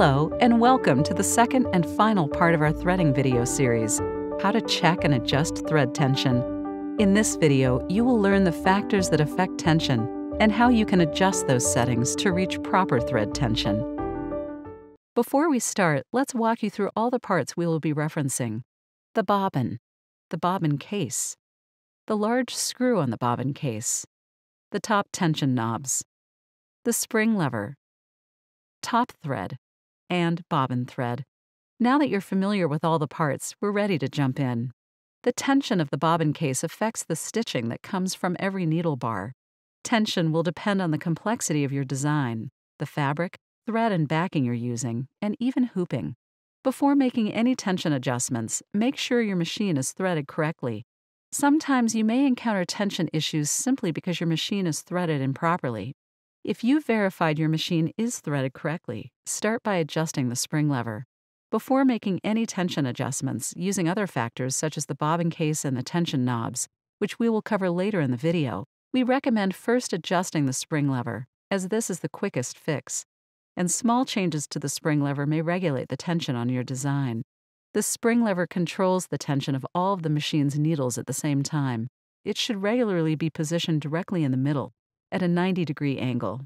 Hello and welcome to the second and final part of our threading video series, How to Check and Adjust Thread Tension. In this video, you will learn the factors that affect tension and how you can adjust those settings to reach proper thread tension. Before we start, let's walk you through all the parts we will be referencing. The bobbin, the bobbin case, the large screw on the bobbin case, the top tension knobs, the spring lever, top thread, and bobbin thread. Now that you're familiar with all the parts, we're ready to jump in. The tension of the bobbin case affects the stitching that comes from every needle bar. Tension will depend on the complexity of your design, the fabric, thread and backing you're using, and even hooping. Before making any tension adjustments, make sure your machine is threaded correctly. Sometimes you may encounter tension issues simply because your machine is threaded improperly if you've verified your machine is threaded correctly, start by adjusting the spring lever. Before making any tension adjustments using other factors such as the bobbin case and the tension knobs, which we will cover later in the video, we recommend first adjusting the spring lever, as this is the quickest fix, and small changes to the spring lever may regulate the tension on your design. The spring lever controls the tension of all of the machine's needles at the same time. It should regularly be positioned directly in the middle at a 90 degree angle.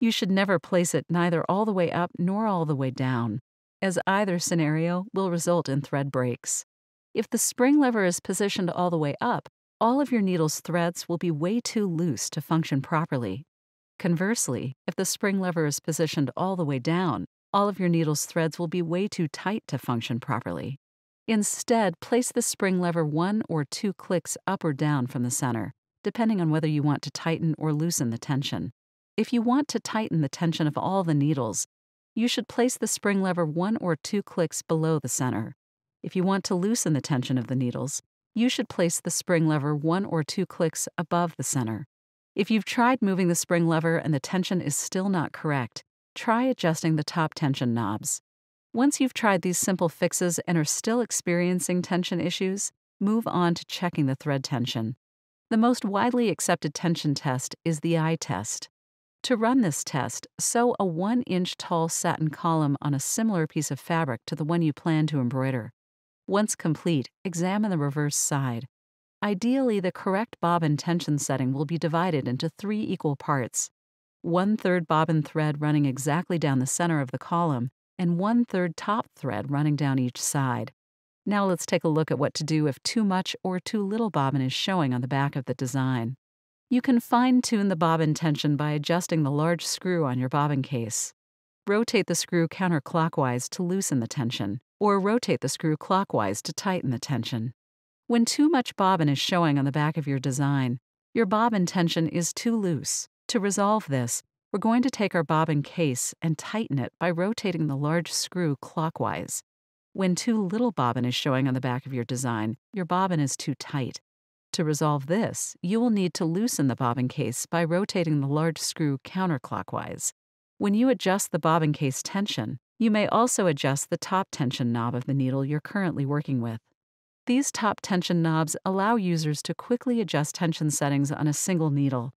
You should never place it neither all the way up nor all the way down, as either scenario will result in thread breaks. If the spring lever is positioned all the way up, all of your needle's threads will be way too loose to function properly. Conversely, if the spring lever is positioned all the way down, all of your needle's threads will be way too tight to function properly. Instead, place the spring lever one or two clicks up or down from the center depending on whether you want to tighten or loosen the tension. If you want to tighten the tension of all the needles, you should place the spring lever one or two clicks below the center. If you want to loosen the tension of the needles, you should place the spring lever one or two clicks above the center. If you've tried moving the spring lever and the tension is still not correct, try adjusting the top tension knobs. Once you've tried these simple fixes and are still experiencing tension issues, move on to checking the thread tension. The most widely accepted tension test is the eye test. To run this test, sew a 1 inch tall satin column on a similar piece of fabric to the one you plan to embroider. Once complete, examine the reverse side. Ideally, the correct bobbin tension setting will be divided into three equal parts one third bobbin thread running exactly down the center of the column, and one third top thread running down each side. Now let's take a look at what to do if too much or too little bobbin is showing on the back of the design. You can fine-tune the bobbin tension by adjusting the large screw on your bobbin case. Rotate the screw counterclockwise to loosen the tension, or rotate the screw clockwise to tighten the tension. When too much bobbin is showing on the back of your design, your bobbin tension is too loose. To resolve this, we're going to take our bobbin case and tighten it by rotating the large screw clockwise. When too little bobbin is showing on the back of your design, your bobbin is too tight. To resolve this, you will need to loosen the bobbin case by rotating the large screw counterclockwise. When you adjust the bobbin case tension, you may also adjust the top tension knob of the needle you're currently working with. These top tension knobs allow users to quickly adjust tension settings on a single needle.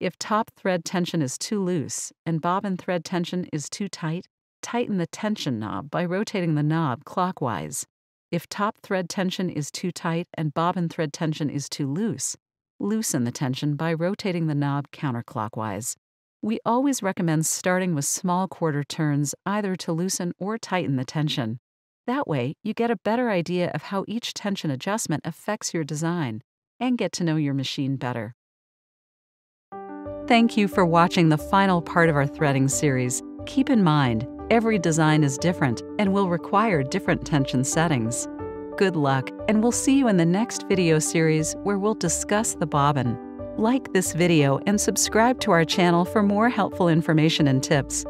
If top thread tension is too loose and bobbin thread tension is too tight, tighten the tension knob by rotating the knob clockwise. If top thread tension is too tight and bobbin thread tension is too loose, loosen the tension by rotating the knob counterclockwise. We always recommend starting with small quarter turns either to loosen or tighten the tension. That way, you get a better idea of how each tension adjustment affects your design and get to know your machine better. Thank you for watching the final part of our threading series. Keep in mind, Every design is different and will require different tension settings. Good luck, and we'll see you in the next video series where we'll discuss the bobbin. Like this video and subscribe to our channel for more helpful information and tips.